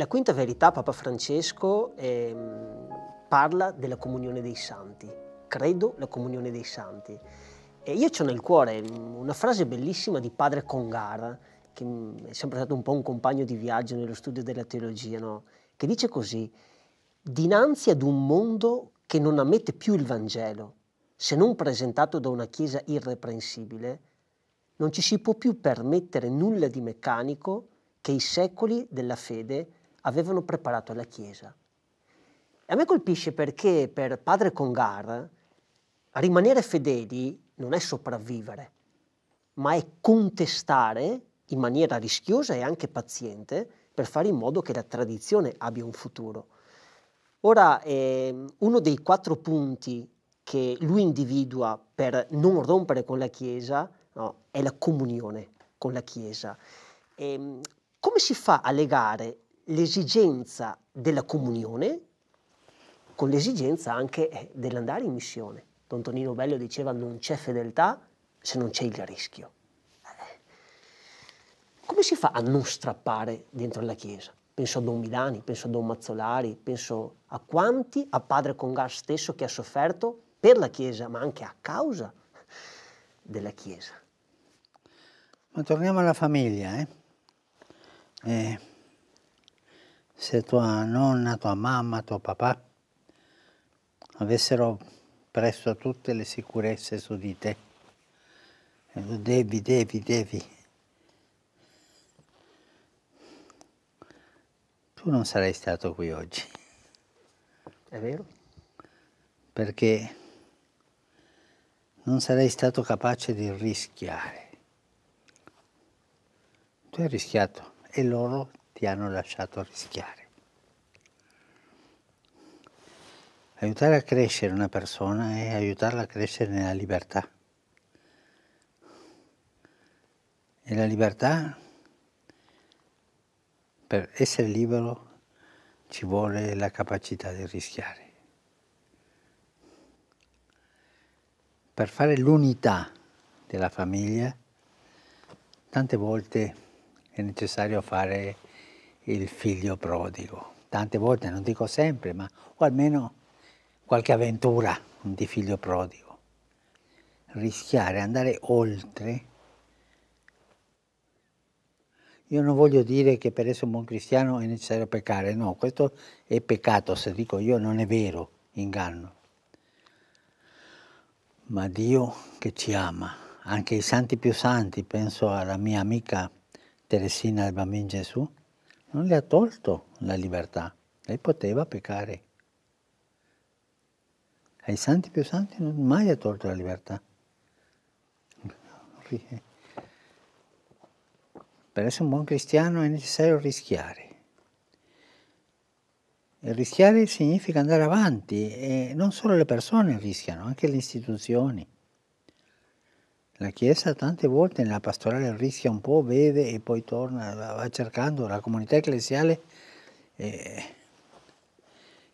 La quinta verità, Papa Francesco eh, parla della comunione dei santi, credo la comunione dei santi. E io ho nel cuore mm, una frase bellissima di padre Congar, che mm, è sempre stato un po' un compagno di viaggio nello studio della teologia, no? che dice così, dinanzi ad un mondo che non ammette più il Vangelo, se non presentato da una Chiesa irreprensibile, non ci si può più permettere nulla di meccanico che i secoli della fede avevano preparato la Chiesa. E a me colpisce perché per padre Congar rimanere fedeli non è sopravvivere, ma è contestare in maniera rischiosa e anche paziente per fare in modo che la tradizione abbia un futuro. Ora, eh, uno dei quattro punti che lui individua per non rompere con la Chiesa no, è la comunione con la Chiesa. E, ehm, come si fa a legare l'esigenza della comunione con l'esigenza anche eh, dell'andare in missione. Don Tonino Bello diceva non c'è fedeltà se non c'è il rischio. Eh. Come si fa a non strappare dentro la Chiesa? Penso a Don Milani, penso a Don Mazzolari, penso a quanti, a Padre Congar stesso che ha sofferto per la Chiesa, ma anche a causa della Chiesa. Ma torniamo alla famiglia. Eh? Eh, se tua nonna, tua mamma, tuo papà avessero presto tutte le sicurezze su di te e tu devi, devi, devi, tu non sarei stato qui oggi. È vero? Perché non sarei stato capace di rischiare. Tu hai rischiato e loro ti hanno lasciato rischiare. Aiutare a crescere una persona è aiutarla a crescere nella libertà. E la libertà, per essere libero, ci vuole la capacità di rischiare. Per fare l'unità della famiglia, tante volte è necessario fare il figlio prodigo. Tante volte, non dico sempre, ma o almeno qualche avventura di figlio prodigo. Rischiare, andare oltre. Io non voglio dire che per essere un buon cristiano è necessario peccare, no, questo è peccato, se dico io non è vero, inganno. Ma Dio che ci ama, anche i santi più santi, penso alla mia amica Teresina del Bambino Gesù, non le ha tolto la libertà, lei poteva peccare. Ai santi più santi non mai ha tolto la libertà. Per essere un buon cristiano è necessario rischiare. E rischiare significa andare avanti e non solo le persone rischiano, anche le istituzioni. La Chiesa tante volte nella pastorale rischia un po', vede e poi torna, va cercando, la comunità ecclesiale è, eh,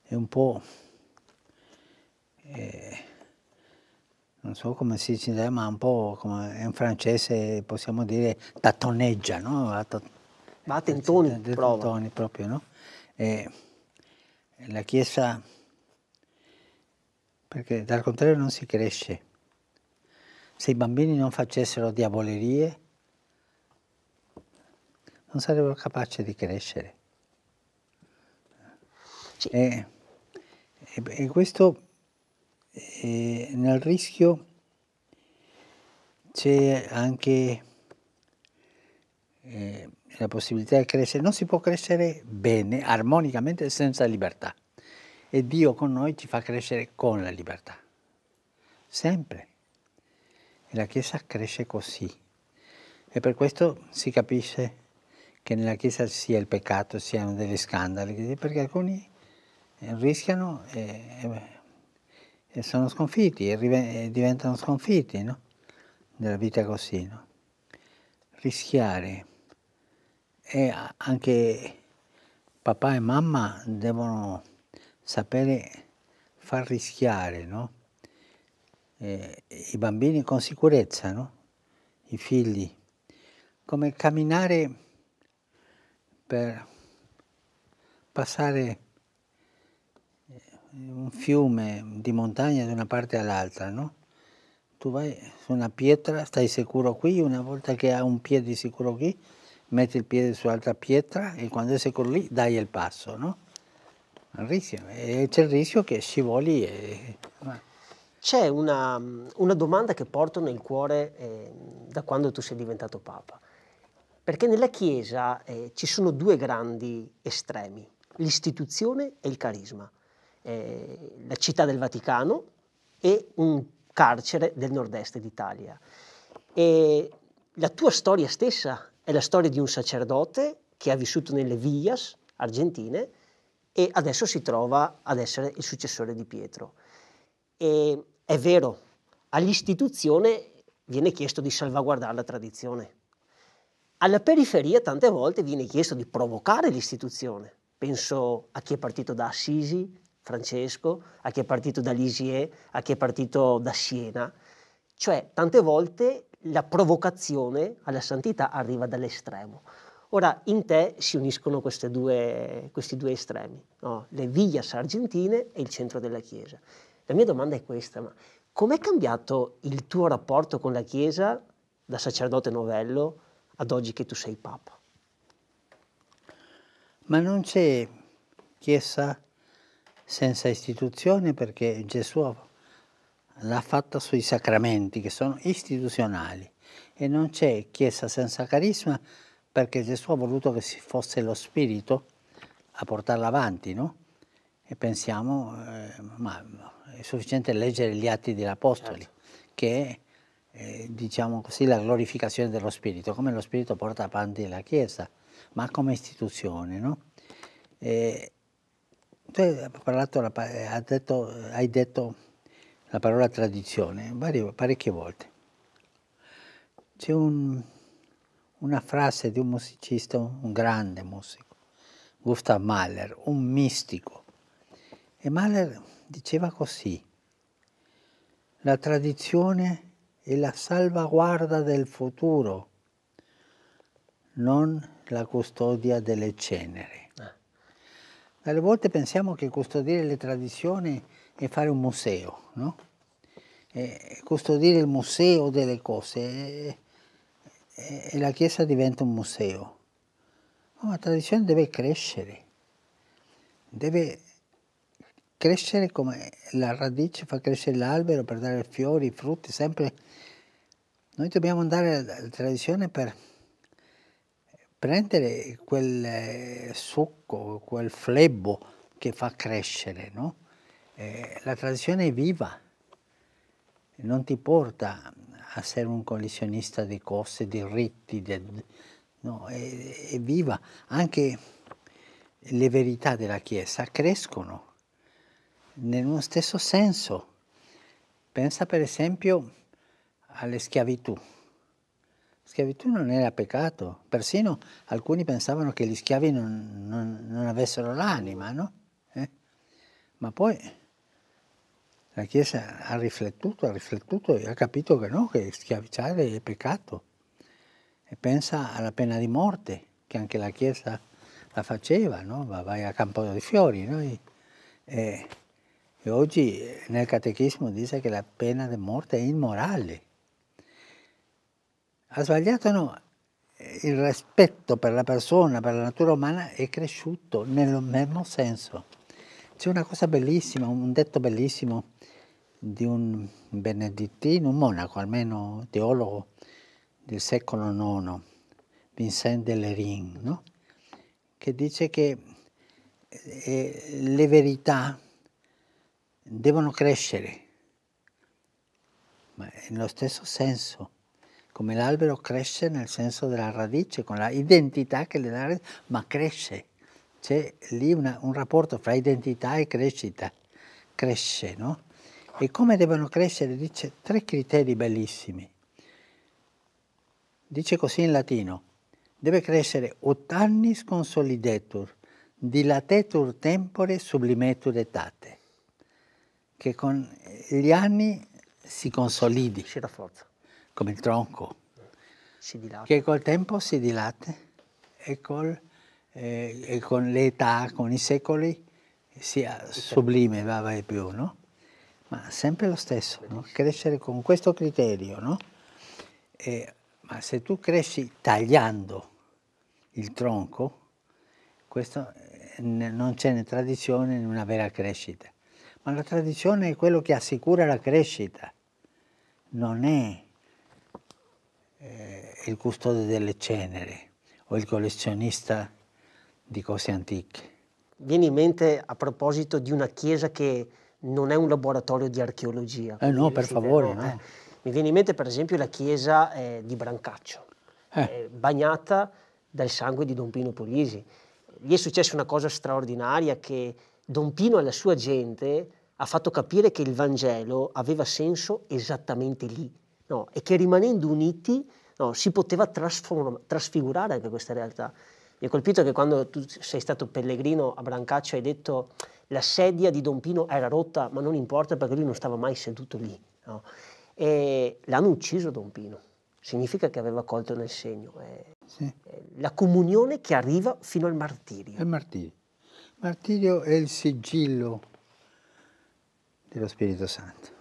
è un po'... È, eh, non so come si dice, ma un po' come in francese possiamo dire tattoneggia, no? Va a tentoni, tentoni proprio, no? E la Chiesa, perché dal contrario non si cresce, se i bambini non facessero diavolerie, non sarebbero capaci di crescere. Sì. E, eh, e, e, questo e eh, nel rischio c'è anche eh, la possibilità di crescere, non si può crescere bene, armonicamente, senza libertà. E Dio con noi ci fa crescere con la libertà, sempre e la Chiesa cresce così. E per questo si capisce che nella Chiesa sia il peccato, siano degli scandali, perché alcuni rischiano e, e sono sconfitti, e diventano sconfitti no? nella vita così. No? Rischiare. E anche papà e mamma devono sapere far rischiare, no? eh, i bambini con sicurezza, no? i figli, come camminare per passare eh, un fiume di montagna da una parte all'altra, no? Tu vai su una pietra, stai sicuro qui, una volta che hai un piede sicuro qui, metti il piede sull'altra pietra e quando è sicuro lì dai il passo, no? Il rischio. E c'è il rischio che scivoli e c'è una, una, domanda che porto nel cuore eh, da quando tu sei diventato Papa. Perché nella Chiesa eh, ci sono due grandi estremi, l'istituzione e il carisma. Eh, la città del Vaticano e un carcere del nord-est d'Italia. E la tua storia stessa è la storia di un sacerdote che ha vissuto nelle Villas argentine e adesso si trova ad essere il successore di Pietro. E è vero, all'istituzione viene chiesto di salvaguardare la tradizione. Alla periferia tante volte viene chiesto di provocare l'istituzione. Penso a chi è partito da Assisi, Francesco, a chi è partito da Lisieux, a chi è partito da Siena. Cioè, tante volte la provocazione alla santità arriva dall'estremo. Ora, in te si uniscono due, questi due estremi, no? le Villas Argentine e il centro della Chiesa. La mia domanda è questa, ma com'è cambiato il tuo rapporto con la Chiesa da sacerdote novello ad oggi che tu sei Papa? Ma non c'è Chiesa senza istituzione perché Gesù l'ha fatta sui sacramenti che sono istituzionali e non c'è Chiesa senza carisma perché Gesù ha voluto che fosse lo Spirito a portarla avanti, no? e pensiamo, eh, ma è sufficiente leggere gli atti degli Apostoli, certo. che eh, diciamo così la glorificazione dello Spirito, come lo Spirito porta avanti la Chiesa, ma come istituzione. No? E, tu hai, parlato, hai, detto, hai, detto, la parola tradizione varie, parecchie volte. C'è un, una frase di un musicista, un grande musico, Gustav Mahler, un mistico, e Mahler diceva così, la tradizione è la salvaguarda del futuro, non la custodia delle cenere. Ah. Alle volte pensiamo che custodire le tradizioni è fare un museo, no? E custodire il museo delle cose e, la Chiesa diventa un museo. Ma la tradizione deve crescere, deve crescere come la radice fa crescere l'albero per dare fiori, frutti, sempre. Noi dobbiamo andare alla tradizione per prendere quel eh, succo, quel flebbo che fa crescere, no? eh, la tradizione è viva, non ti porta a essere un collisionista di cose, di riti, di... no, è, è viva. Anche le verità della Chiesa crescono nello stesso senso. Pensa per esempio alle schiavitù. Schiavitù non era peccato, persino alcuni pensavano che gli schiavi non, non, non avessero l'anima, no? Eh? Ma poi la Chiesa ha riflettuto, ha riflettuto e ha capito che no, che schiavicciare è peccato. E pensa alla pena di morte, che anche la Chiesa la faceva, no? Vai a Campo dei Fiori, no? E, e oggi nel catechismo dice che la pena di morte è immorale. Ha sbagliato no? Il rispetto per la persona, per la natura umana è cresciuto nel mesmo senso. C'è una cosa bellissima, un detto bellissimo di un benedettino, un monaco, almeno teologo del secolo IX, Vincent Delerin, no? che dice che eh, le verità devono crescere, ma nello stesso senso, come l'albero cresce nel senso della radice, con la identità che le dà, ma cresce. C'è lì una, un rapporto fra identità e crescita, cresce, no? E come devono crescere? Dice tre criteri bellissimi. Dice così in latino, deve crescere ut annis consolidetur, dilatetur tempore sublimetur etate che con gli anni si consolidi. Si rafforza. Come il tronco. Si dilata. Che col tempo si dilata e, col, eh, e con l'età, con i secoli, sia sublime, va, va e più, no? Ma sempre lo stesso, no? crescere con questo criterio, no? E, ma se tu cresci tagliando il tronco, questo eh, non c'è né tradizione né una vera crescita. Ma la tradizione è quello che assicura la crescita, non è eh, il custode delle cenere o il collezionista di cose antiche. Viene in mente a proposito di una chiesa che non è un laboratorio di archeologia. Eh no, per favore. No. Eh. Mi viene in mente per esempio la chiesa eh, di Brancaccio, eh. eh bagnata dal sangue di Don Pino Polisi. Gli è successa una cosa straordinaria che Don Pino e la sua gente ha fatto capire che il Vangelo aveva senso esattamente lì no? e che rimanendo uniti no, si poteva trasfigurare anche questa realtà. Mi ha colpito che quando tu sei stato pellegrino a Brancaccio hai detto la sedia di Don Pino era rotta, ma non importa perché lui non stava mai seduto lì. No? E l'hanno ucciso Don Pino, significa che aveva colto nel segno. Eh. Sì. Eh, la comunione che arriva fino al martirio. Il martirio. Martirio è il sigillo dello Spirito Santo.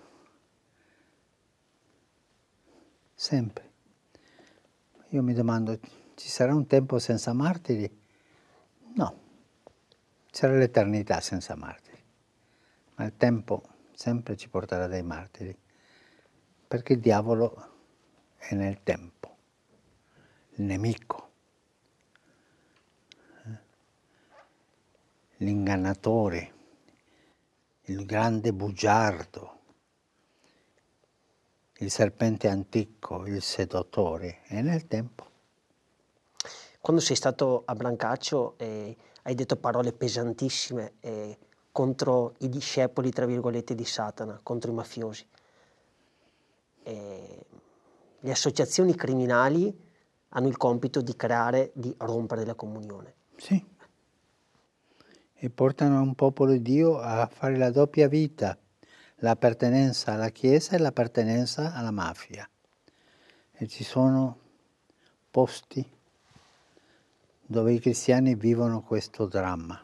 Sempre. Io mi domando, ci sarà un tempo senza martiri? No, sarà l'eternità senza martiri, ma il tempo sempre ci porterà dei martiri, perché il diavolo è nel tempo, il nemico. l'ingannatore, il grande bugiardo, il serpente antico, il sedotore e nel tempo. Quando sei stato a Brancaccio eh, hai detto parole pesantissime eh, contro i discepoli, tra virgolette, di Satana, contro i mafiosi. Eh, le associazioni criminali hanno il compito di creare, di rompere la comunione. Sì e portano un popolo di Dio a fare la doppia vita, l'appartenenza alla Chiesa e l'appartenenza alla mafia. E ci sono posti dove i cristiani vivono questo dramma,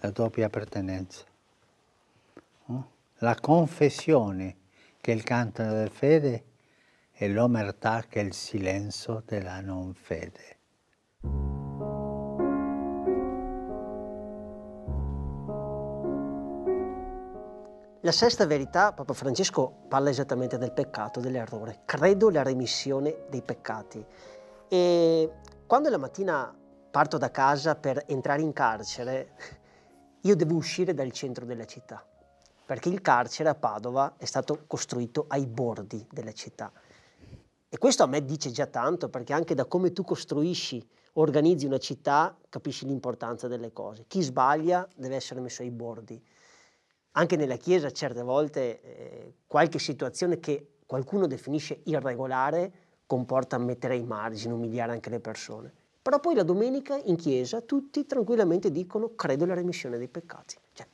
la doppia appartenenza. Mm? La confessione che è il canto della fede e l'omertà che è il silenzio della non fede. La sesta verità, Papa Francesco parla esattamente del peccato, dell'errore. Credo la remissione dei peccati. E quando la mattina parto da casa per entrare in carcere, io devo uscire dal centro della città, perché il carcere a Padova è stato costruito ai bordi della città. E questo a me dice già tanto, perché anche da come tu costruisci, organizzi una città, capisci l'importanza delle cose. Chi sbaglia deve essere messo ai bordi anche nella Chiesa certe volte eh, qualche situazione che qualcuno definisce irregolare comporta mettere ai margini, umiliare anche le persone. Però poi la domenica in Chiesa tutti tranquillamente dicono credo alla remissione dei peccati. Cioè,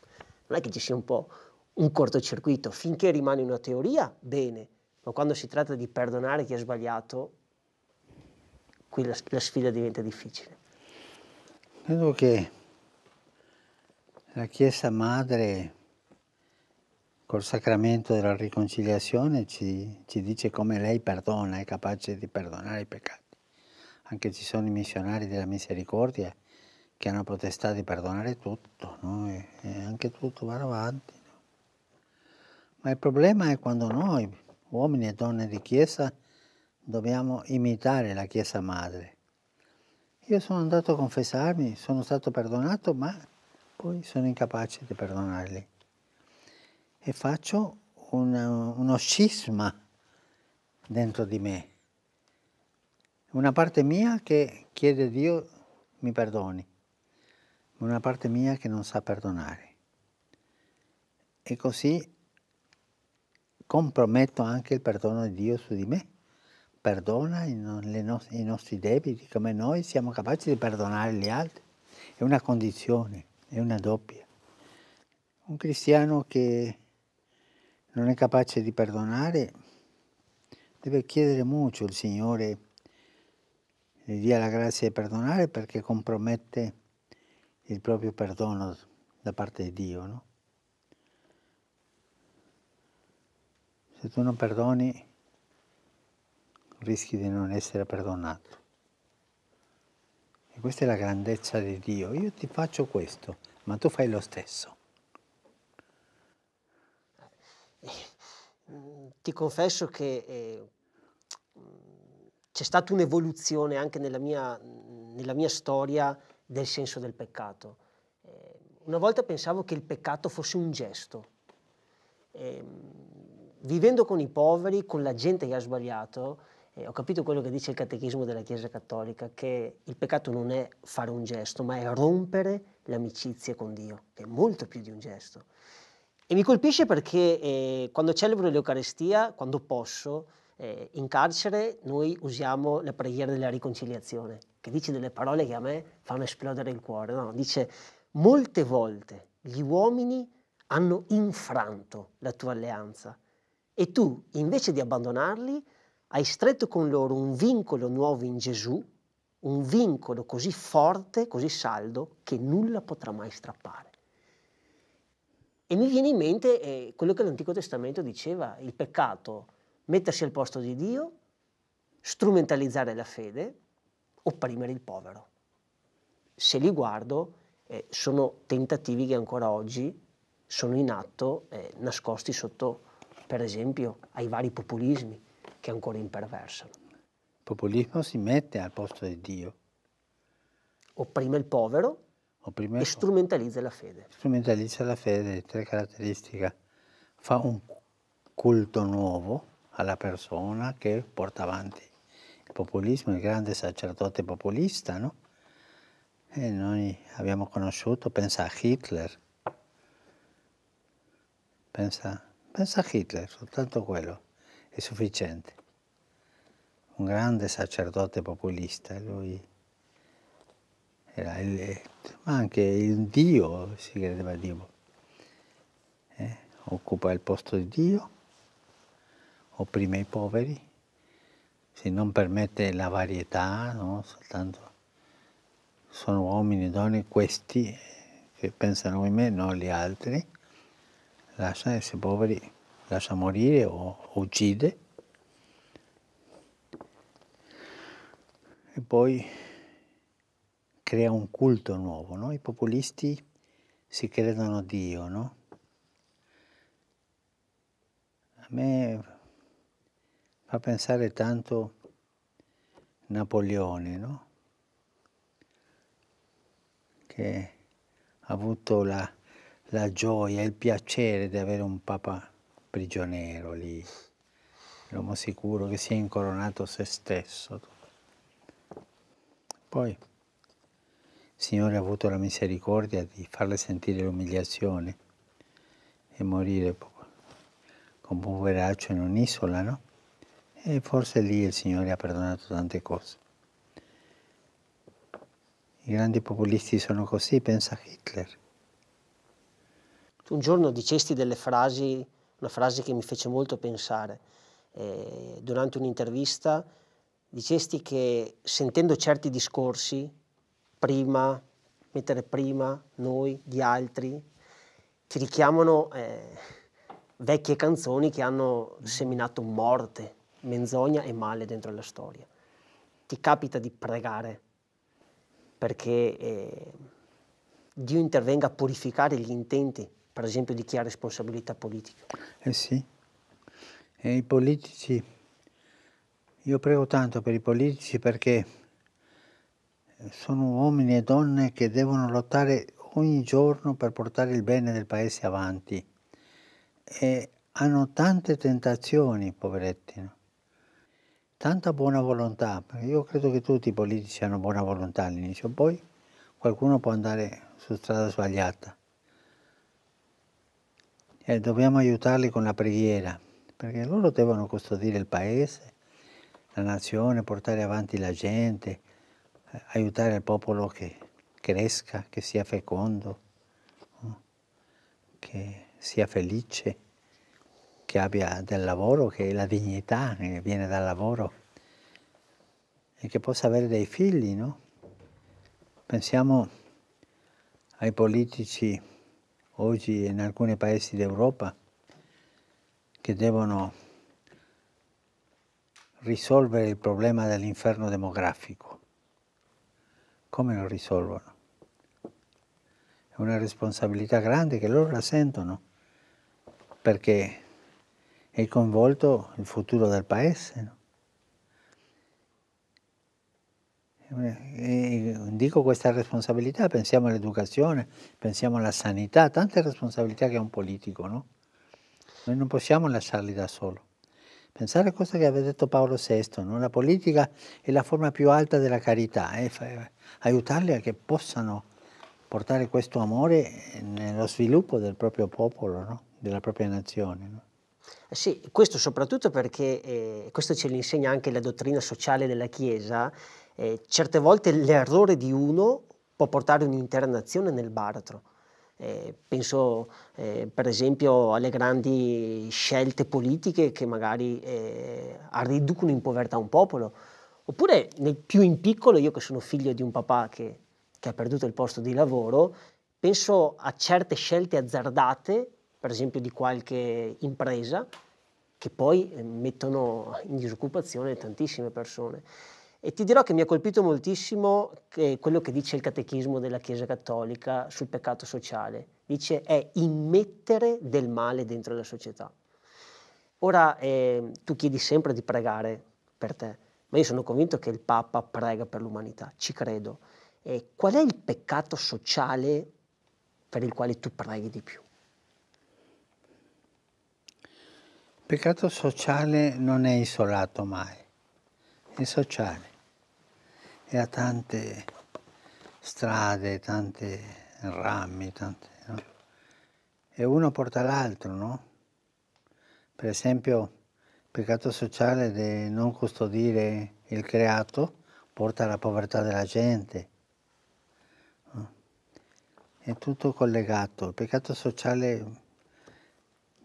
non è che ci sia un po' un cortocircuito, finché rimane una teoria, bene, ma quando si tratta di perdonare chi ha sbagliato, qui la, la sfida diventa difficile. Credo che la Chiesa Madre col sacramento della riconciliazione ci, ci dice come lei perdona, è capace di perdonare i peccati. Anche ci sono i missionari della misericordia che hanno potestà di perdonare tutto, no? e, e anche tutto va avanti. No? Ma il problema è quando noi, uomini e donne di Chiesa, dobbiamo imitare la Chiesa Madre. Io sono andato a confessarmi, sono stato perdonato, ma poi sono incapace di perdonarli e faccio una, uno scisma dentro di me. Una parte mia che chiede a Dio mi perdoni, una parte mia che non sa perdonare. E così comprometto anche il perdono di Dio su di me. Perdona i nostri debiti come noi siamo capaci di perdonare gli altri. È una condizione, è una doppia. Un cristiano che non è capace di perdonare, deve chiedere molto al Signore gli dia la grazia di perdonare perché compromette il proprio perdono da parte di Dio. No? Se tu non perdoni rischi di non essere perdonato. E questa è la grandezza di Dio. Io ti faccio questo, ma tu fai lo stesso ti confesso che eh, c'è stata un'evoluzione anche nella mia, nella mia, storia del senso del peccato. Eh, una volta pensavo che il peccato fosse un gesto. Eh, vivendo con i poveri, con la gente che ha sbagliato, eh, ho capito quello che dice il catechismo della Chiesa Cattolica, che il peccato non è fare un gesto, ma è rompere l'amicizia con Dio, che è molto più di un gesto. E mi colpisce perché eh, quando celebro l'Eucarestia, quando posso, eh, in carcere noi usiamo la preghiera della riconciliazione, che dice delle parole che a me fanno esplodere il cuore. No? Dice, molte volte gli uomini hanno infranto la tua alleanza e tu, invece di abbandonarli, hai stretto con loro un vincolo nuovo in Gesù, un vincolo così forte, così saldo, che nulla potrà mai strappare. E mi viene in mente eh, quello che l'Antico Testamento diceva, il peccato, mettersi al posto di Dio, strumentalizzare la fede, opprimere il povero. Se li guardo, eh, sono tentativi che ancora oggi sono in atto, eh, nascosti sotto, per esempio, ai vari populismi che ancora imperversano. Il populismo si mette al posto di Dio. Opprime il povero, e strumentalizza la fede. Strumentalizza la fede, tre caratteristiche. Fa un culto nuovo alla persona che porta avanti il populismo, il grande sacerdote populista, no? E noi abbiamo conosciuto, pensa a Hitler, pensa, pensa a Hitler, soltanto quello è sufficiente. Un grande sacerdote populista, lui era eletto, ma anche il Dio si credeva Dio. Eh? Occupa il posto di Dio, opprime i poveri, se non permette la varietà, no? soltanto sono uomini e donne questi che pensano come me, non gli altri, lascia essere poveri, lascia morire o uccide. E poi crea un culto nuovo, no? i populisti si credono a Dio, no? A me fa pensare tanto Napoleone, no? che ha avuto la, la gioia, il piacere di avere un papa prigioniero lì, l'uomo sicuro che si è incoronato se stesso. Poi Signore ha avuto la misericordia di farle sentire l'umiliazione e morire come un poveraccio in un'isola, no? E forse lì il Signore ha perdonato tante cose. I grandi populisti sono così, pensa Hitler. Tu un giorno dicesti delle frasi, una frase che mi fece molto pensare. Eh, durante un'intervista dicesti che sentendo certi discorsi prima, mettere prima noi, gli altri, ti richiamano eh, vecchie canzoni che hanno seminato morte, menzogna e male dentro la storia. Ti capita di pregare perché eh, Dio intervenga a purificare gli intenti, per esempio, di chi ha responsabilità politica. Eh sì, e i politici, io prego tanto per i politici perché sono uomini e donne che devono lottare ogni giorno per portare il bene del paese avanti e hanno tante tentazioni, poveretti, no? tanta buona volontà, perché io credo che tutti i politici hanno buona volontà all'inizio, poi qualcuno può andare su strada sbagliata. E dobbiamo aiutarli con la preghiera, perché loro devono custodire il paese, la nazione, portare avanti la gente, aiutare il popolo che cresca, che sia fecondo, che sia felice, che abbia del lavoro, che la dignità che viene dal lavoro e che possa avere dei figli, no? Pensiamo ai politici oggi in alcuni paesi d'Europa che devono risolvere il problema dell'inferno demografico come lo risolvono. È una responsabilità grande che loro la sentono, perché è coinvolto il futuro del paese. No? E eh, eh, dico questa responsabilità, pensiamo all'educazione, pensiamo alla sanità, tante responsabilità che ha un politico, no? Noi non possiamo lasciarli da solo. Pensare a cosa che aveva detto Paolo VI, no? la politica è la forma più alta della carità, eh? aiutarli a che possano portare questo amore nello sviluppo del proprio popolo, no? della propria nazione. No? Eh sì, questo soprattutto perché, eh, questo ce lo insegna anche la dottrina sociale della Chiesa, eh, certe volte l'errore di uno può portare un'intera nazione nel baratro. Eh, penso eh, per esempio alle grandi scelte politiche che magari eh, riducono in povertà un popolo, oppure nel più in piccolo, io che sono figlio di un papà che, che ha perduto il posto di lavoro, penso a certe scelte azzardate, per esempio di qualche impresa, che poi eh, mettono in disoccupazione tantissime persone. E ti dirò che mi ha colpito moltissimo che quello che dice il catechismo della Chiesa Cattolica sul peccato sociale. Dice è immettere del male dentro la società. Ora eh, tu chiedi sempre di pregare per te, ma io sono convinto che il Papa prega per l'umanità, ci credo. E qual è il peccato sociale per il quale tu preghi di più? Il peccato sociale non è isolato mai, è sociale e ha tante strade, tanti rami, tante, no? e uno porta l'altro, no? Per esempio, il peccato sociale di non custodire il creato porta alla povertà della gente. È tutto collegato. Il peccato sociale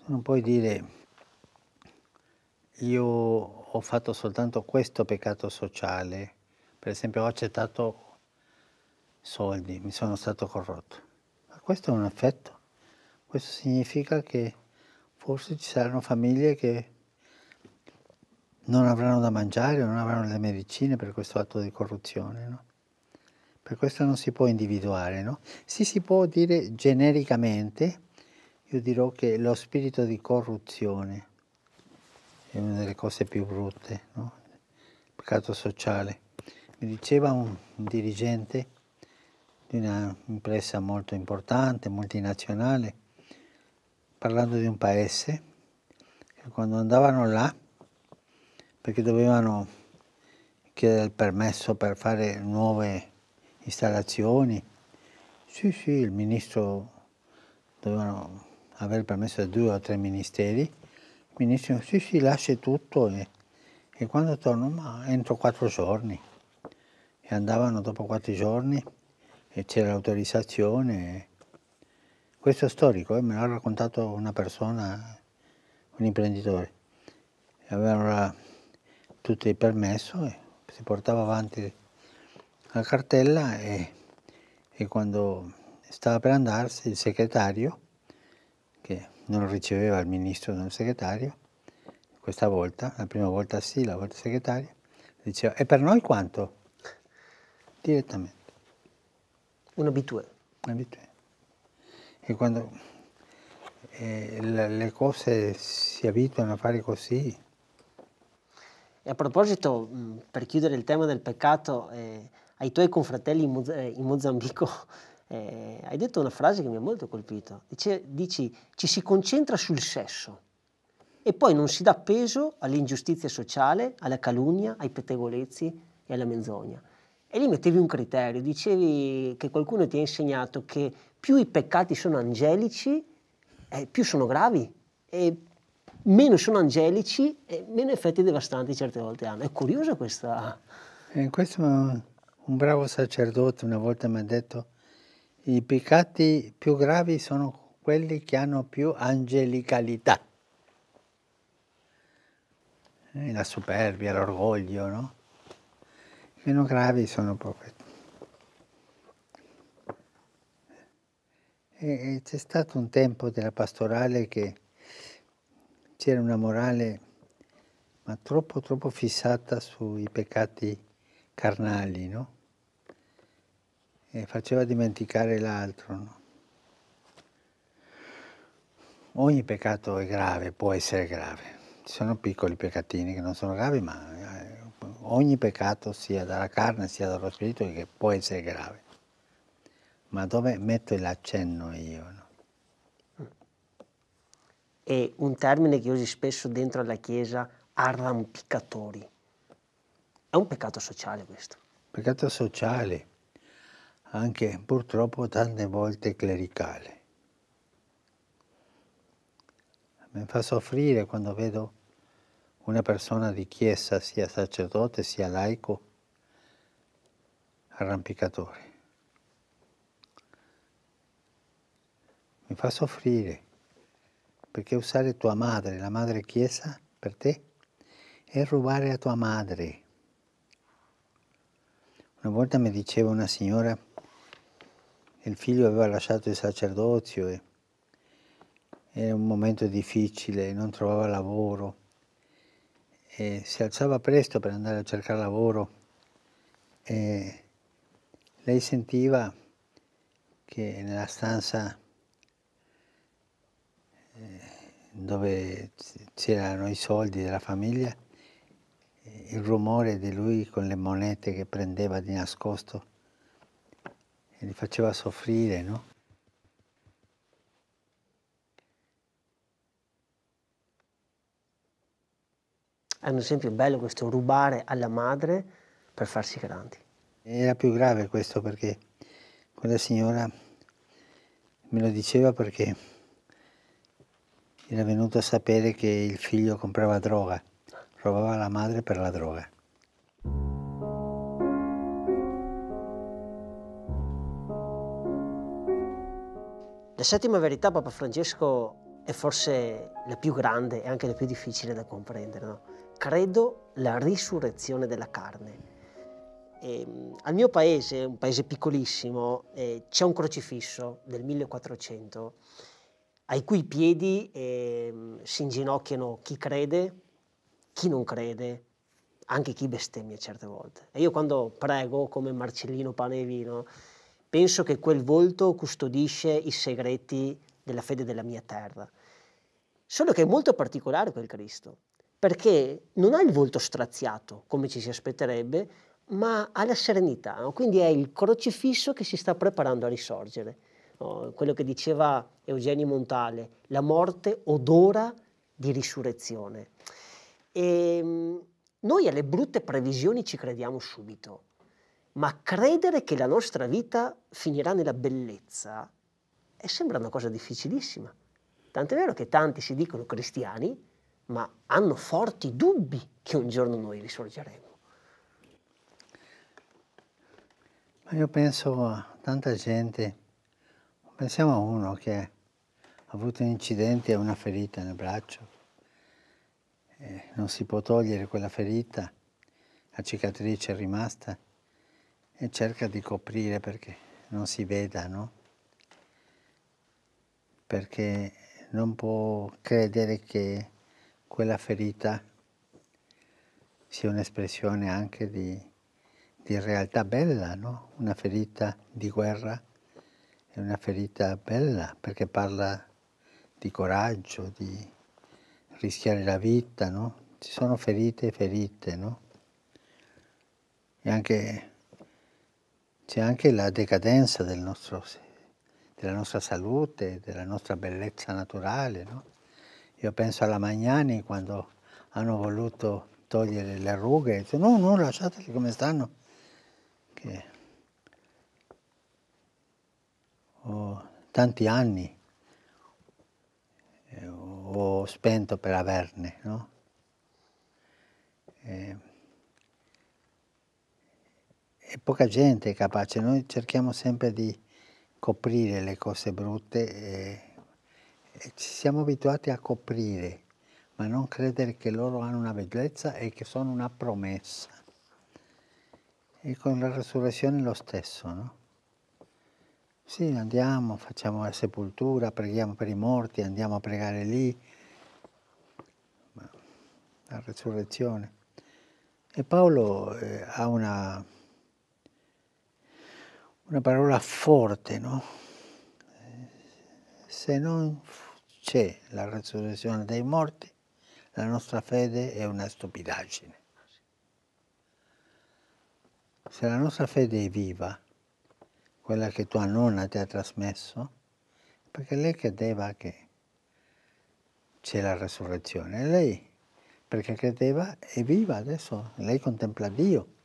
non puoi dire io ho fatto soltanto questo peccato sociale per esempio ho accettato soldi, mi sono stato corrotto. Ma questo è un affetto. Questo significa che forse ci saranno famiglie che non avranno da mangiare, non avranno le medicine per questo atto di corruzione. No? Per questo non si può individuare. No? Sì, si può dire genericamente, io dirò che lo spirito di corruzione è una delle cose più brutte, no? il peccato sociale mi diceva un dirigente di un'impresa molto importante, multinazionale, parlando di un paese, che quando andavano là, perché dovevano chiedere il permesso per fare nuove installazioni, sì, sì, il ministro dovevano avere il permesso da due o tre ministeri, il ministro sì, sì, lascia tutto e, e quando torno, ma entro quattro giorni e andavano dopo quattro giorni e c'era l'autorizzazione. Questo è storico, eh? me l'ha raccontato una persona, un imprenditore. Avevano tutto il permesso, e si portava avanti la cartella e, e quando stava per andarsi il segretario, che non riceveva il ministro non il segretario, questa volta, la prima volta sì, la volta il segretario, diceva, e per noi quanto? direttamente. Un abitué. Un abitué. E quando eh, le cose si abituano a fare così... E a proposito, mm, per chiudere il tema del peccato, eh, ai tuoi confratelli in, Moz eh, in Mozambico eh, hai detto una frase che mi ha molto colpito. Dice, dici, ci si concentra sul sesso e poi non si dà peso all'ingiustizia sociale, alla calunnia, ai pettegolezzi e alla menzogna. E lì mettevi un criterio, dicevi che qualcuno ti ha insegnato che più i peccati sono angelici, eh, più sono gravi. E meno sono angelici e meno effetti devastanti certe volte hanno. È curiosa questa... Eh, questo un bravo sacerdote una volta mi ha detto, i peccati più gravi sono quelli che hanno più angelicalità. Eh, la superbia, l'orgoglio, no? meno gravi sono poche. E c'è stato un tempo della pastorale che c'era una morale ma troppo troppo fissata sui peccati carnali, no? E faceva dimenticare l'altro, no? Ogni peccato è grave, può essere grave. Ci sono piccoli peccatini che non sono gravi, ma ogni peccato sia dalla carne sia dallo spirito che può essere grave. Ma dove metto l'accenno io? No? È un termine che usi spesso dentro la Chiesa, arrampicatori. È un peccato sociale questo. Peccato sociale, anche purtroppo tante volte clericale. Mi fa soffrire quando vedo una persona di chiesa, sia sacerdote, sia laico, arrampicatore. Mi fa soffrire, perché usare tua madre, la madre chiesa, per te, è rubare a tua madre. Una volta mi diceva una signora, il figlio aveva lasciato il sacerdozio e era un momento difficile, non trovava lavoro eh, si alzava presto per andare a cercare lavoro e lei sentiva che nella stanza eh, dove c'erano i soldi della famiglia, eh, il rumore di lui con le monete che prendeva di nascosto e li faceva soffrire, no? È un esempio bello questo, rubare alla madre per farsi grandi. Era più grave questo perché quella signora me lo diceva perché era venuto a sapere che il figlio comprava droga, rubava la madre per la droga. La settima verità, Papa Francesco, è forse la più grande e anche la più difficile da comprendere. No? credo la risurrezione della carne. E, ehm, al mio paese, un paese piccolissimo, eh, c'è un crocifisso del 1400 ai cui piedi eh, si inginocchiano chi crede, chi non crede, anche chi bestemmia certe volte. E io quando prego come Marcellino Pane e Vino, penso che quel volto custodisce i segreti della fede della mia terra. Solo che è molto particolare quel Cristo, perché non ha il volto straziato come ci si aspetterebbe, ma ha la serenità, no? quindi è il crocifisso che si sta preparando a risorgere. No? Quello che diceva Eugenio Montale, la morte odora di risurrezione. E ehm, noi alle brutte previsioni ci crediamo subito, ma credere che la nostra vita finirà nella bellezza eh, sembra una cosa difficilissima. Tant'è vero che tanti si dicono cristiani, ma hanno forti dubbi che un giorno noi risorgeremo. Ma io penso a tanta gente, pensiamo a uno che ha avuto un incidente e una ferita nel braccio, eh, non si può togliere quella ferita, la cicatrice è rimasta e cerca di coprire perché non si veda, no? Perché non può credere che quella ferita sia un'espressione anche di, di realtà bella, no? una ferita di guerra è una ferita bella perché parla di coraggio, di rischiare la vita, no? ci sono ferite e ferite, no? E anche, c'è anche la decadenza del nostro, della nostra salute, della nostra bellezza naturale, no? Io penso alla Magnani quando hanno voluto togliere le rughe, e detto, no, no, lasciateli come stanno. Che... Ho tanti anni eh, ho spento per averne, no? E... e poca gente è capace, noi cerchiamo sempre di coprire le cose brutte. E eh, ci siamo abituati a coprire, ma non credere che loro hanno una bellezza e che sono una promessa. E con la resurrezione lo stesso, no? Sì, andiamo, facciamo la sepoltura, preghiamo per i morti, andiamo a pregare lì, ma la resurrezione. E Paolo eh, ha una, una parola forte, no? Eh, se non c'è la resurrezione dei morti, la nostra fede è una stupidaggine. Se la nostra fede è viva, quella che tua nonna ti ha trasmesso, perché lei credeva che c'è la resurrezione, lei, perché credeva, è viva adesso, lei contempla Dio.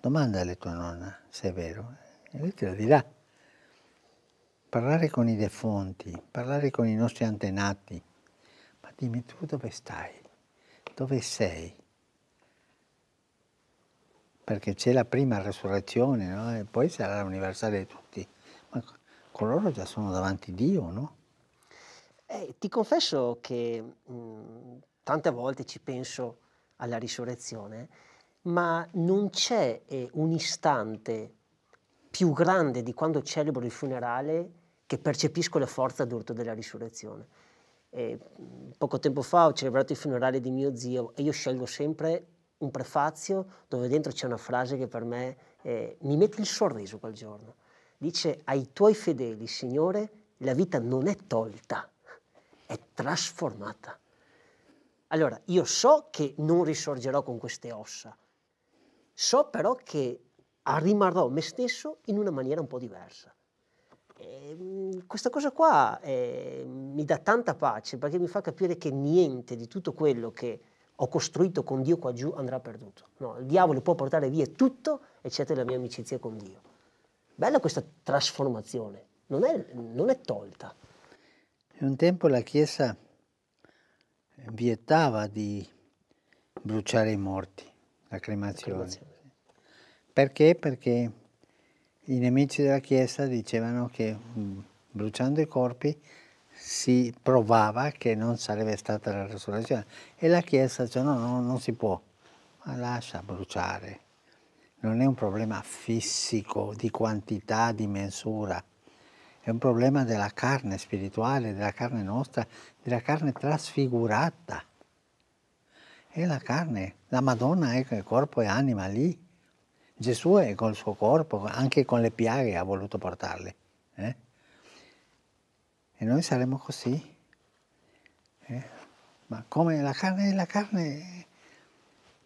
Domanda alla tua nonna se è vero, e lei te lo dirà parlare con i defunti, parlare con i nostri antenati. Ma dimmi tu dove stai? Dove sei? Perché c'è la prima resurrezione, no? e poi sarà l'universale di tutti. Ma coloro già sono davanti a Dio, no? Eh, ti confesso che mh, tante volte ci penso alla risurrezione, ma non c'è eh, un istante più grande di quando celebro il funerale che percepisco la forza d'urto della risurrezione. E mm, poco tempo fa ho celebrato il funerale di mio zio e io scelgo sempre un prefazio dove dentro c'è una frase che per me eh, mi mette il sorriso quel giorno. Dice ai tuoi fedeli, Signore, la vita non è tolta, è trasformata. Allora, io so che non risorgerò con queste ossa, so però che arrimarrò me stesso in una maniera un po' diversa. E ehm, questa cosa qua eh, mi dà tanta pace perché mi fa capire che niente di tutto quello che ho costruito con Dio qua giù andrà perduto. No, il diavolo può portare via tutto, eccetto la mia amicizia con Dio. Bella questa trasformazione, non è, non è tolta. Un tempo la Chiesa eh, vietava di bruciare i morti, la cremazione. La cremazione. Perché? Perché i nemici della Chiesa dicevano che mm, bruciando i corpi si provava che non sarebbe stata la risurrezione. e la Chiesa dice no, no, non si può, ma lascia bruciare. Non è un problema fisico, di quantità, di mensura. è un problema della carne spirituale, della carne nostra, della carne trasfigurata. È la carne, la Madonna, ecco, il corpo e anima lì Gesù è col suo corpo, anche con le piaghe ha voluto portarle. Eh? E noi saremo così. Eh? Ma come la carne, la carne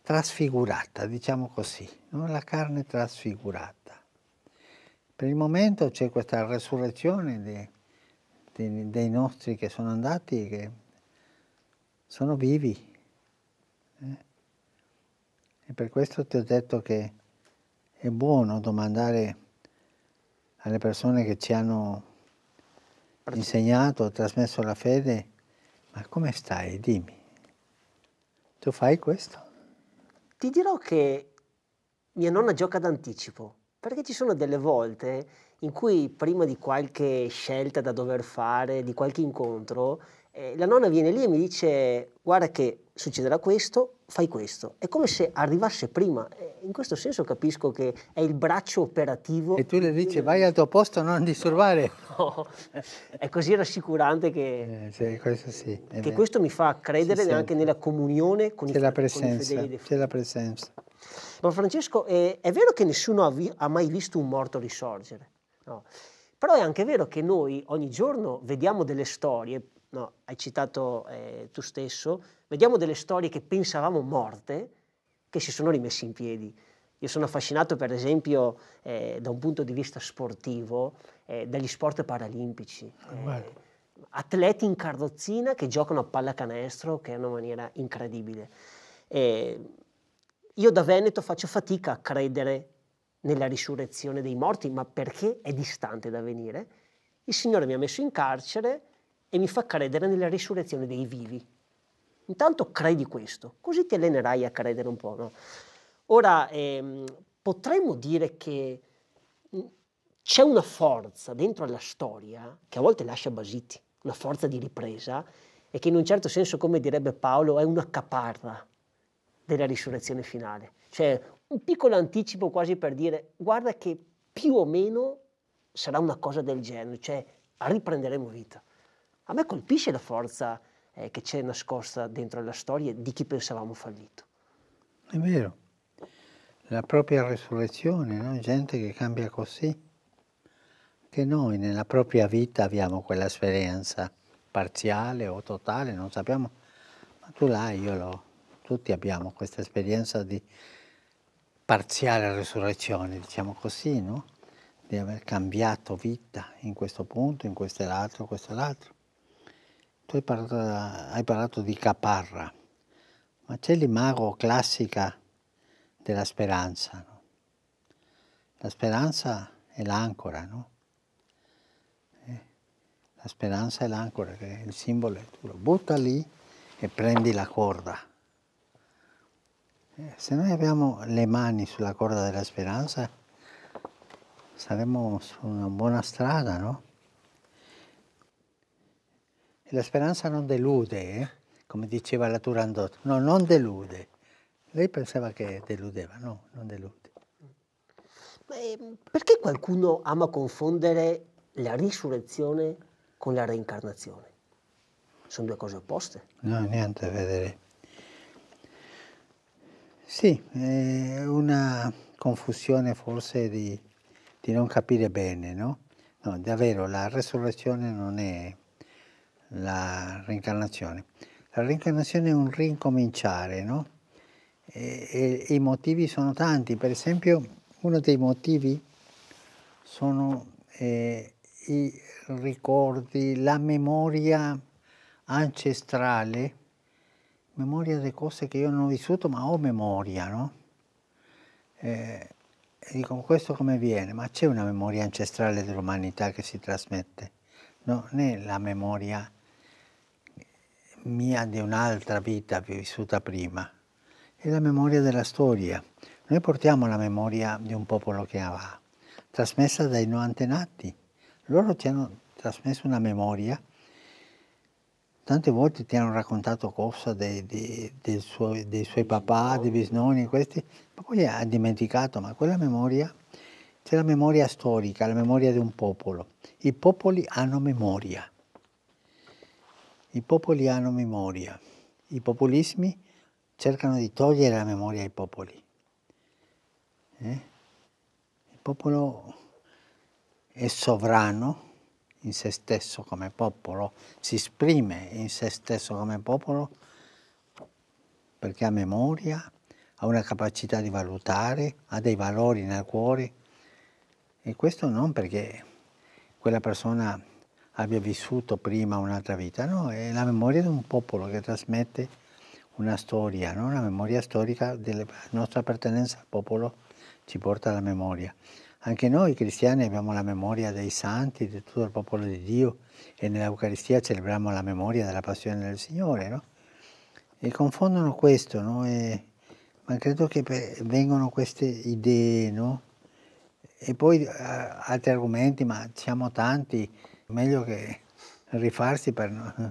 trasfigurata, diciamo così, no? la carne trasfigurata. Per il momento c'è questa resurrezione di, di, dei nostri che sono andati, che sono vivi. Eh? E per questo ti ho detto che è buono domandare alle persone che ci hanno insegnato, trasmesso la fede, ma come stai? Dimmi, tu fai questo? Ti dirò che mia nonna gioca d'anticipo, perché ci sono delle volte in cui prima di qualche scelta da dover fare, di qualche incontro, eh, la nonna viene lì e mi dice guarda che succederà questo, fai questo. È come se arrivasse prima. Eh, in questo senso capisco che è il braccio operativo. E tu le dici vai al tuo posto, non disturbare. No, è così rassicurante che, eh, cioè, questo, sì, che questo, mi fa credere sì, anche nella comunione con, c'è i, la presenza, con i fedeli. C'è la presenza. Ma Francesco, è, è vero che nessuno ha, vi, ha, mai visto un morto risorgere, no. però è anche vero che noi ogni giorno vediamo delle storie, no, hai citato eh, tu stesso, vediamo delle storie che pensavamo morte che si sono rimesse in piedi. Io sono affascinato per esempio eh, da un punto di vista sportivo eh, dagli sport paralimpici. Oh, atleti in carrozzina che giocano a pallacanestro che è una maniera incredibile. Eh, io da Veneto faccio fatica a credere nella risurrezione dei morti, ma perché è distante da venire. Il Signore mi ha messo in carcere, e mi fa credere nella risurrezione dei vivi. Intanto credi questo, così ti allenerai a credere un po'. No? Ora, ehm, potremmo dire che mm, c'è una forza dentro alla storia che a volte lascia basiti, una forza di ripresa e che in un certo senso, come direbbe Paolo, è una caparra della risurrezione finale. Cioè un piccolo anticipo quasi per dire guarda che più o meno sarà una cosa del genere, cioè riprenderemo vita. A me colpisce la forza eh, che c'è nascosta dentro la storia di chi pensavamo fallito. È vero, la propria risurrezione, no? gente che cambia così, che noi nella propria vita abbiamo quella esperienza parziale o totale, non sappiamo, ma tu l'hai, io l'ho, tutti abbiamo questa esperienza di parziale risurrezione, diciamo così, no? di aver cambiato vita in questo punto, in questo e l'altro, questo e l'altro tu hai parlato, hai parlato di caparra, ma c'è l'imago classica della speranza. No? La speranza è l'ancora, no? Eh? La speranza è l'ancora, che è il simbolo è tu lo butta lì e prendi la corda. Eh, se noi abbiamo le mani sulla corda della speranza, saremo su una buona strada, no? la speranza non delude, eh? come diceva la Turandot, no, non delude. Lei pensava che deludeva, no, non delude. Ma, ehm, perché qualcuno ama confondere la risurrezione con la reincarnazione? Sono due cose opposte. No, niente a vedere. Sì, è eh, una confusione forse di, di non capire bene, no? No, davvero, la resurrezione non è la reincarnazione. La reincarnazione è un rincominciare, no? E, e, i motivi sono tanti, per esempio uno dei motivi sono eh, i ricordi, la memoria ancestrale, memoria di cose che io non ho vissuto, ma ho memoria, no? Eh, e dico, questo come viene? Ma c'è una memoria ancestrale dell'umanità che si trasmette, non è la memoria ancestrale mia di un'altra vita vissuta prima, è la memoria della storia. Noi portiamo la memoria di un popolo che va, trasmessa dai no antenati. Loro ci hanno trasmesso una memoria, tante volte ti hanno raccontato cose dei, dei, dei, suoi, dei suoi papà, dei bisnonni, questi, ma poi ha dimenticato, ma quella memoria c'è la memoria storica, la memoria di un popolo. I popoli hanno memoria. I popoli hanno memoria, i populismi cercano di togliere la memoria ai popoli. Eh? Il popolo è sovrano in se stesso come popolo, si esprime in se stesso come popolo perché ha memoria, ha una capacità di valutare, ha dei valori nel cuore e questo non perché quella persona abbia vissuto prima un'altra vita, no, è la memoria di un popolo che trasmette una storia, no? una memoria storica della nostra appartenenza al popolo ci porta alla memoria. Anche noi cristiani abbiamo la memoria dei santi, di tutto il popolo di Dio e nell'Eucaristia celebriamo la memoria della passione del Signore. No? E confondono questo, no? e, ma credo che vengono queste idee, no? e poi eh, altri argomenti, ma siamo tanti, Meglio che rifarsi per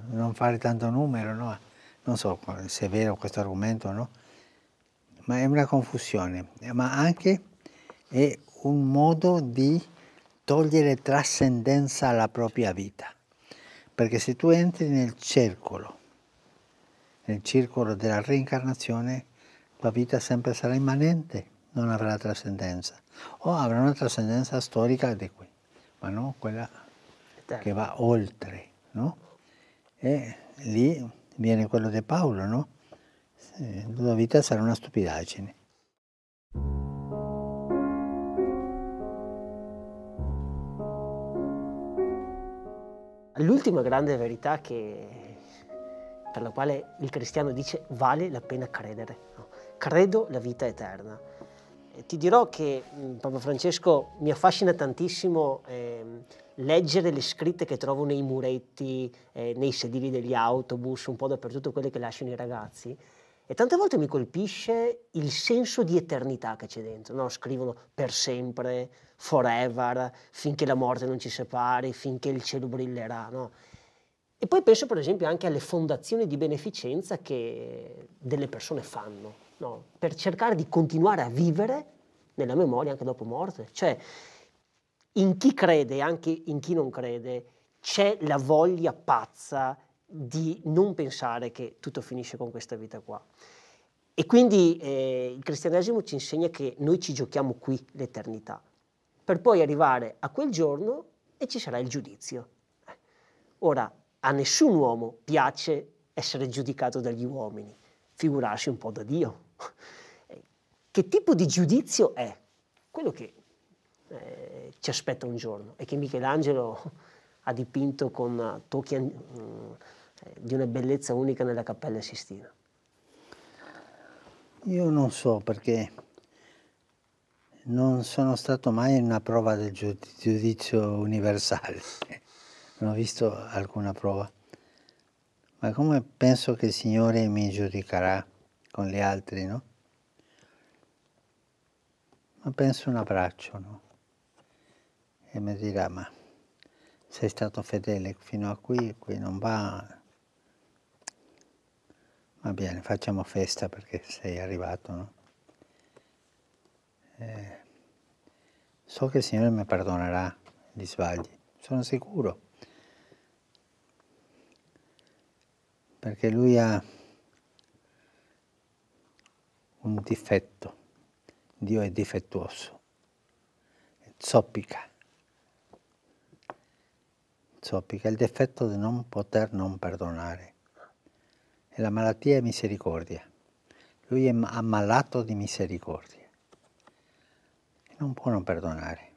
non fare tanto numero, no? Non so se è vero questo argomento o no, ma è una confusione, ma anche è un modo di togliere trascendenza alla propria vita. Perché se tu entri nel circolo, nel circolo della reincarnazione, la vita sempre sarà immanente, non avrà trascendenza. O avrà una trascendenza storica di qui, ma no quella Certo. che va oltre, no? E lì viene quello di Paolo, no? La tua vita sarà una stupidaggine. L'ultima grande verità che, per la quale il cristiano dice vale la pena credere, no? credo la vita eterna. E ti dirò che mm, Papa Francesco mi affascina tantissimo eh, leggere le scritte che trovo nei muretti, eh, nei sedili degli autobus, un po' dappertutto quelle che lasciano i ragazzi. E tante volte mi colpisce il senso di eternità che c'è dentro. No? Scrivono per sempre, forever, finché la morte non ci separi, finché il cielo brillerà. No? E poi penso per esempio anche alle fondazioni di beneficenza che delle persone fanno, no? per cercare di continuare a vivere nella memoria anche dopo morte. Cioè, in chi crede e anche in chi non crede c'è la voglia pazza di non pensare che tutto finisce con questa vita qua. E quindi eh, il cristianesimo ci insegna che noi ci giochiamo qui l'eternità, per poi arrivare a quel giorno e ci sarà il giudizio. Ora, a nessun uomo piace essere giudicato dagli uomini, figurarsi un po' da Dio. Che tipo di giudizio è? Quello che eh, ci aspetta un giorno e che Michelangelo ha dipinto con eh, tocchi mm, di una bellezza unica nella Cappella Sistina. Io non so perché non sono stato mai in una prova del giudizio universale, non ho visto alcuna prova, ma come penso che il Signore mi giudicherà con gli altri, no? Ma penso un abbraccio, no? e mi dirà ma sei stato fedele fino a qui, qui non va, va bene, facciamo festa perché sei arrivato. No? Eh, so che il Signore mi perdonerà gli sbagli, sono sicuro, perché Lui ha un difetto, Dio è difettuoso, zoppica zoppica il difetto di non poter non perdonare. E la malattia è misericordia. Lui è ammalato di misericordia. E non può non perdonare.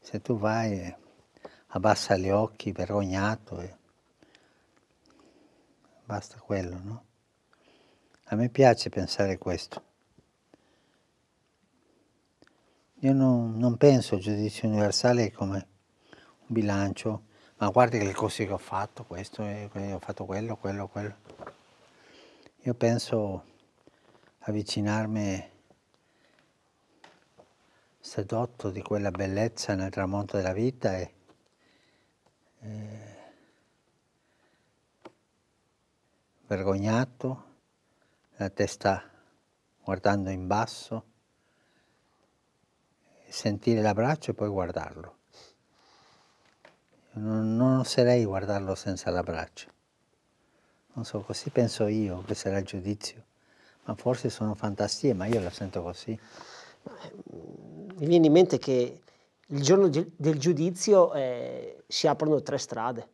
Se tu vai e abbassa gli occhi, vergognato, e basta quello, no? A me piace pensare questo. Io non, non penso al giudizio universale come un bilancio ma guardi che le cose che ho fatto, questo, eh, ho fatto quello, quello, quello. Io penso avvicinarmi sedotto di quella bellezza nel tramonto della vita e, e eh, vergognato, la testa guardando in basso, sentire l'abbraccio e poi guardarlo non, non oserei guardarlo senza l'abbraccio. Non so, così penso io, questo era il giudizio. Ma forse sono fantasie, ma io la sento così. Mi viene in mente che il giorno del giudizio eh, si aprono tre strade.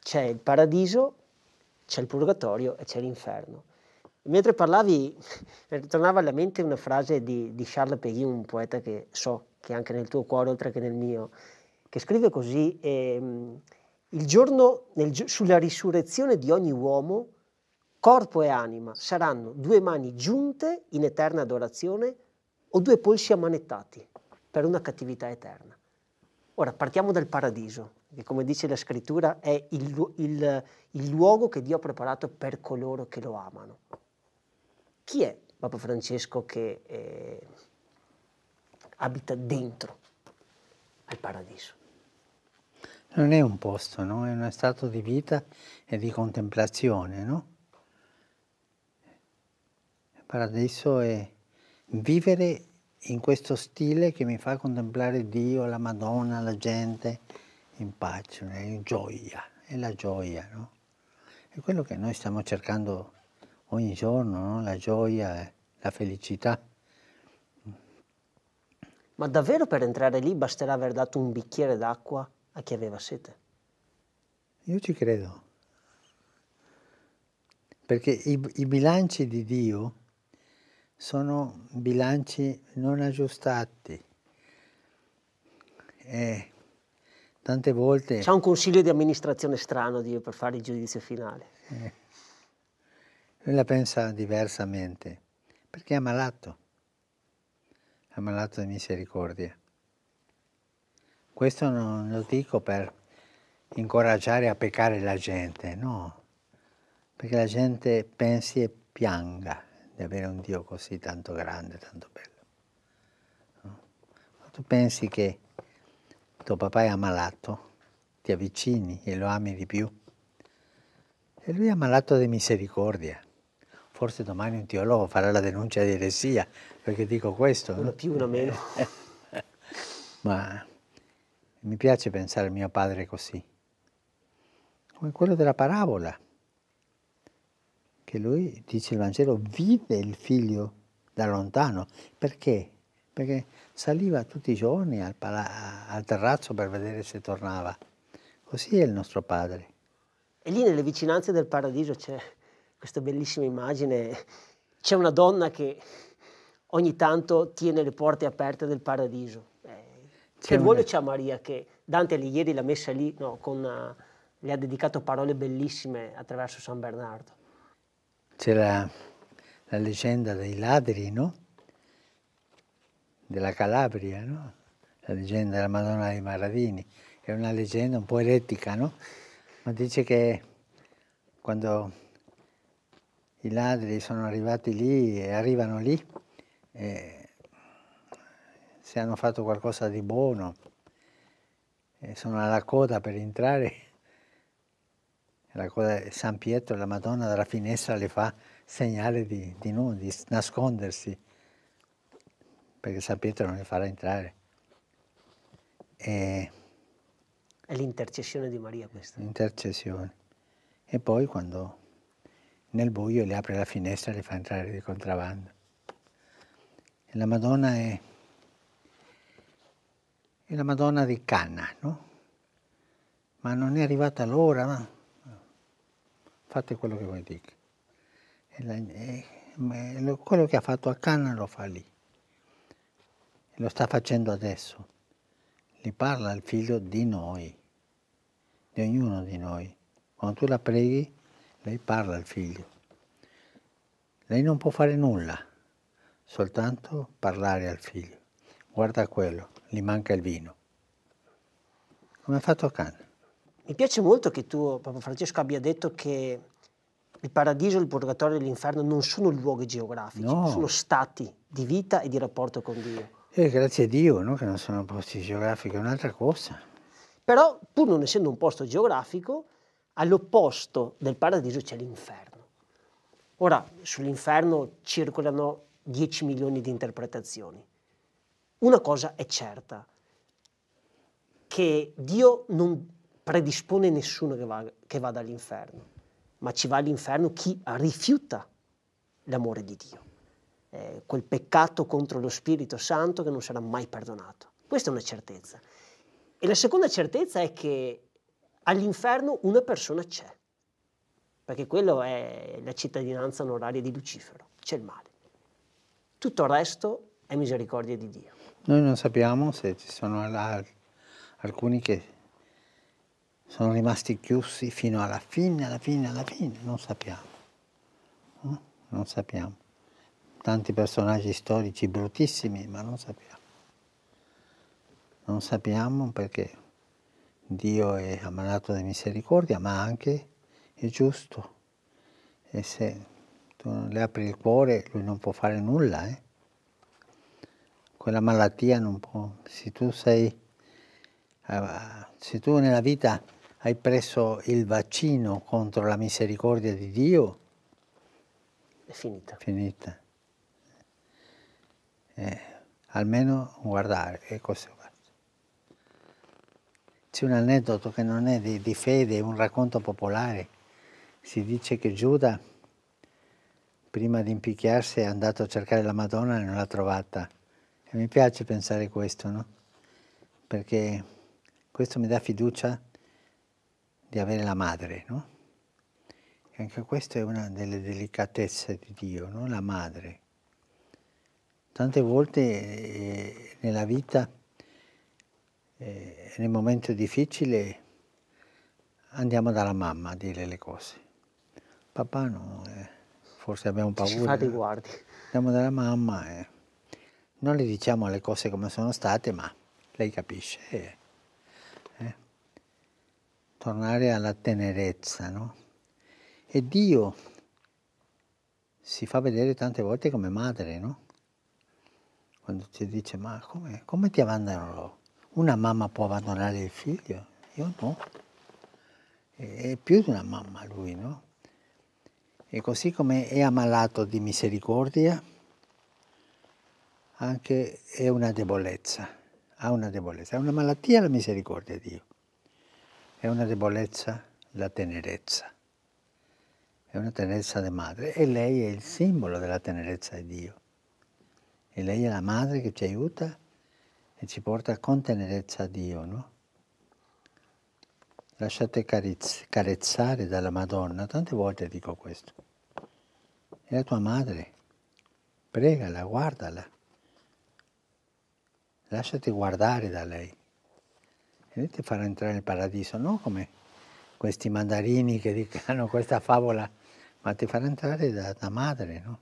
C'è il paradiso, c'è il purgatorio e c'è l'inferno. Mentre parlavi, tornava alla mente una frase di, di Charles Péguy, un poeta che so che anche nel tuo cuore, oltre che nel mio, che scrive così, ehm, il giorno nel, sulla risurrezione di ogni uomo, corpo e anima saranno due mani giunte in eterna adorazione o due polsi ammanettati per una cattività eterna. Ora partiamo dal paradiso, che come dice la scrittura è il, il, il luogo che Dio ha preparato per coloro che lo amano. Chi è Papa Francesco che eh, abita dentro al paradiso? non è un posto, no? è uno stato di vita e di contemplazione. No? Il paradiso è vivere in questo stile che mi fa contemplare Dio, la Madonna, la gente in pace, in gioia, è la gioia. No? È quello che noi stiamo cercando ogni giorno, no? la gioia, la felicità. Ma davvero per entrare lì basterà aver dato un bicchiere d'acqua a chi aveva sete. Io ci credo, perché i, i bilanci di Dio sono bilanci non aggiustati. E tante volte... C'è un consiglio di amministrazione strano Dio per fare il giudizio finale. Eh. Lui la pensa diversamente, perché è malato, è malato di misericordia. Questo non lo dico per incoraggiare a peccare la gente, no, perché la gente pensi e pianga di avere un Dio così tanto grande, tanto bello. No? tu pensi che tuo papà è ammalato, ti avvicini e lo ami di più? E lui è ammalato di misericordia. Forse domani un teologo farà la denuncia di eresia, perché dico questo. Una più, una meno. Ma mi piace pensare a mio padre così, come quello della parabola, che lui, dice il Vangelo, vide il figlio da lontano. Perché? Perché saliva tutti i giorni al, pala- al terrazzo per vedere se tornava. Così è il nostro padre. E lì nelle vicinanze del paradiso c'è questa bellissima immagine, c'è una donna che ogni tanto tiene le porte aperte del paradiso che vuole c'è Maria, che Dante lì, ieri l'ha messa lì, no, con, uh, le ha dedicato parole bellissime attraverso San Bernardo. C'era la leggenda dei ladri, no? Della Calabria, no? La leggenda della Madonna dei Maradini. È una leggenda un po' eretica, no? Ma dice che quando i ladri sono arrivati lì e arrivano lì, eh, se hanno fatto qualcosa di buono, e sono alla coda per entrare, la coda, San Pietro, la Madonna dalla finestra le fa segnale di, di, non, di nascondersi, perché San Pietro non le farà entrare. E, è l'intercessione di Maria questa. L'intercessione. E poi quando nel buio le apre la finestra e le fa entrare di contrabbando. E la Madonna è e la Madonna di Canna, no? Ma non è arrivata l'ora, ma fate quello che voi dica. E la, e, quello che ha fatto a Canna lo fa lì, e lo sta facendo adesso. Gli parla il figlio di noi, di ognuno di noi. Quando tu la preghi, lei parla al figlio. Lei non può fare nulla, soltanto parlare al figlio guarda quello, gli manca il vino. Come ha fatto Kant? Mi piace molto che tu, Papa Francesco, abbia detto che il paradiso, il purgatorio e l'inferno non sono luoghi geografici, no. sono stati di vita e di rapporto con Dio. E eh, grazie a Dio no? che non sono posti geografici, è un'altra cosa. Però, pur non essendo un posto geografico, all'opposto del paradiso c'è l'inferno. Ora, sull'inferno circolano 10 milioni di interpretazioni. Una cosa è certa, che Dio non predispone nessuno che, va, che vada all'inferno, ma ci va all'inferno chi rifiuta l'amore di Dio, eh, quel peccato contro lo Spirito Santo che non sarà mai perdonato. Questa è una certezza. E la seconda certezza è che all'inferno una persona c'è, perché quella è la cittadinanza onoraria di Lucifero, c'è il male. Tutto il resto è misericordia di Dio. Noi non sappiamo se ci sono alcuni che sono rimasti chiusi fino alla fine, alla fine, alla fine, non sappiamo. Eh? Non sappiamo. Tanti personaggi storici bruttissimi, ma non sappiamo. Non sappiamo perché Dio è ammalato di misericordia, ma anche è giusto. E se tu non le apri il cuore, lui non può fare nulla, eh? quella malattia non può, se tu sei, eh, se tu nella vita hai preso il vaccino contro la misericordia di Dio, è finita. Finita. Eh, almeno guardare che cosa guarda. Eh, C'è un aneddoto che non è di, di fede, è un racconto popolare. Si dice che Giuda prima di impicchiarsi è andato a cercare la Madonna e non l'ha trovata. E mi piace pensare questo, no? Perché questo mi dà fiducia di avere la madre, no? E anche questa è una delle delicatezze di Dio, no? La madre. Tante volte eh, nella vita, eh, nel momento difficile, andiamo dalla mamma a dire le cose. Papà no, eh, forse abbiamo paura. Ci fa dei guardi. Andiamo dalla mamma. Eh non le diciamo le cose come sono state, ma lei capisce. Eh? Eh? Tornare alla tenerezza, no? E Dio si fa vedere tante volte come madre, no? Quando ci dice, ma come, come ti abbandonerò? Una mamma può abbandonare il figlio? Io no. È più di una mamma lui, no? E così come è ammalato di misericordia, anche è una debolezza, ha una debolezza, è una malattia la misericordia di Dio, è una debolezza la tenerezza, è una tenerezza di madre e lei è il simbolo della tenerezza di Dio e lei è la madre che ci aiuta e ci porta con tenerezza a Dio, no? Lasciate carezz- carezzare dalla Madonna, tante volte dico questo. È la tua madre, pregala, guardala lasciati guardare da lei e ti farà entrare nel paradiso, non come questi mandarini che dicono questa favola, ma ti farà entrare da, da madre, no?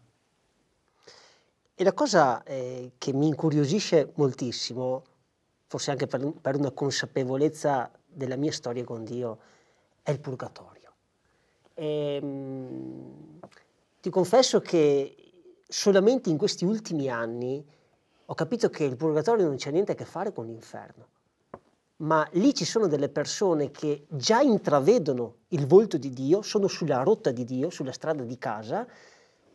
E la cosa eh, che mi incuriosisce moltissimo, forse anche per, per, una consapevolezza della mia storia con Dio, è il purgatorio. E, ehm, mh, ti confesso che solamente in questi ultimi anni ho capito che il purgatorio non c'è niente a che fare con l'inferno, ma lì ci sono delle persone che già intravedono il volto di Dio, sono sulla rotta di Dio, sulla strada di casa,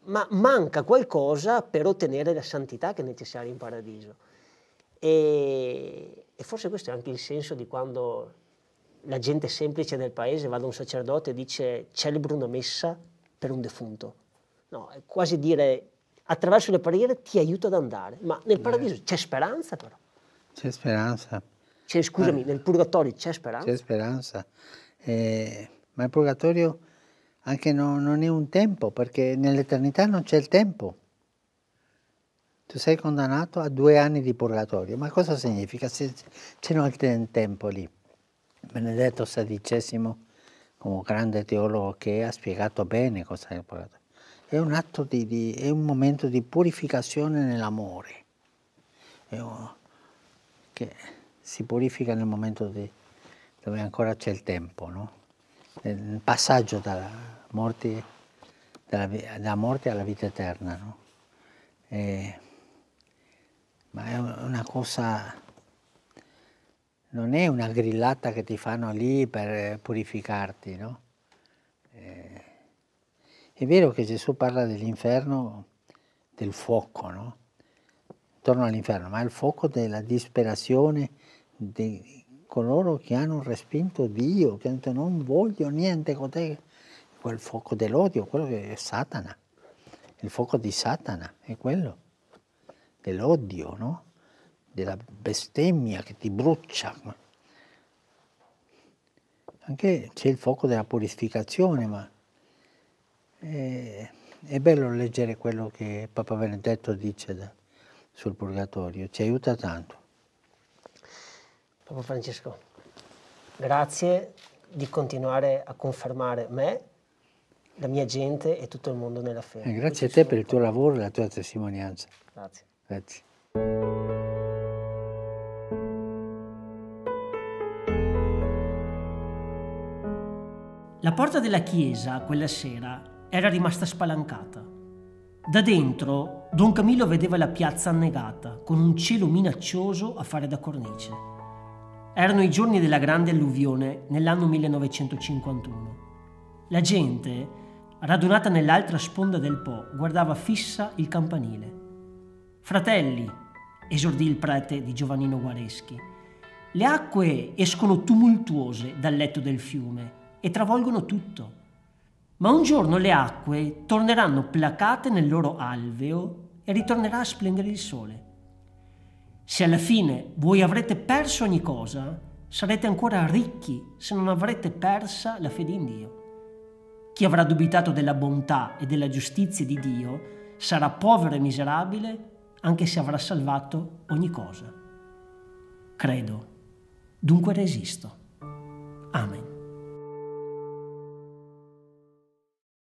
ma manca qualcosa per ottenere la santità che è necessaria in paradiso. E, e forse questo è anche il senso di quando la gente semplice del paese va da un sacerdote e dice celebro una messa per un defunto. No, è quasi dire attraverso le preghiere ti aiuta ad andare. Ma nel paradiso c'è speranza però. C'è speranza. C'è, scusami, ma, nel purgatorio c'è speranza. C'è speranza. Eh, ma il purgatorio anche no, non è un tempo, perché nell'eternità non c'è il tempo. Tu sei condannato a due anni di purgatorio. Ma cosa significa? Se c'è un tempo lì. Benedetto XVI, come grande teologo che ha spiegato bene cosa è il purgatorio è un atto di, di è un momento di purificazione nell'amore, che si purifica nel momento di, dove ancora c'è il tempo, no? il passaggio dalla morte, dalla, dalla morte alla vita eterna. No? E, ma è una cosa, non è una grillata che ti fanno lì per purificarti, no? È vero che Gesù parla dell'inferno, del fuoco, no? Torno all'inferno, ma è il fuoco della disperazione di coloro che hanno respinto Dio, che hanno detto non voglio niente con te, quel fuoco dell'odio, quello che è Satana, il fuoco di Satana è quello, dell'odio, no? della bestemmia che ti brucia. Anche c'è il fuoco della purificazione, ma è, eh, è bello leggere quello che Papa Benedetto dice da, sul purgatorio, ci aiuta tanto. Papa Francesco, grazie di continuare a confermare me, la mia gente e tutto il mondo nella fede. Eh, grazie a te per il tuo lavoro e la tua testimonianza. Grazie. grazie. La porta della chiesa quella sera era rimasta spalancata. Da dentro Don Camillo vedeva la piazza annegata, con un cielo minaccioso a fare da cornice. Erano i giorni della grande alluvione nell'anno 1951. La gente, radunata nell'altra sponda del Po, guardava fissa il campanile. Fratelli, esordì il prete di Giovannino Guareschi, le acque escono tumultuose dal letto del fiume e travolgono tutto ma un giorno le acque torneranno placate nel loro alveo e ritornerà a splendere il sole. Se alla fine voi avrete perso ogni cosa, sarete ancora ricchi se non avrete persa la fede in Dio. Chi avrà dubitato della bontà e della giustizia di Dio sarà povero e miserabile anche se avrà salvato ogni cosa. Credo, dunque resisto. Amen.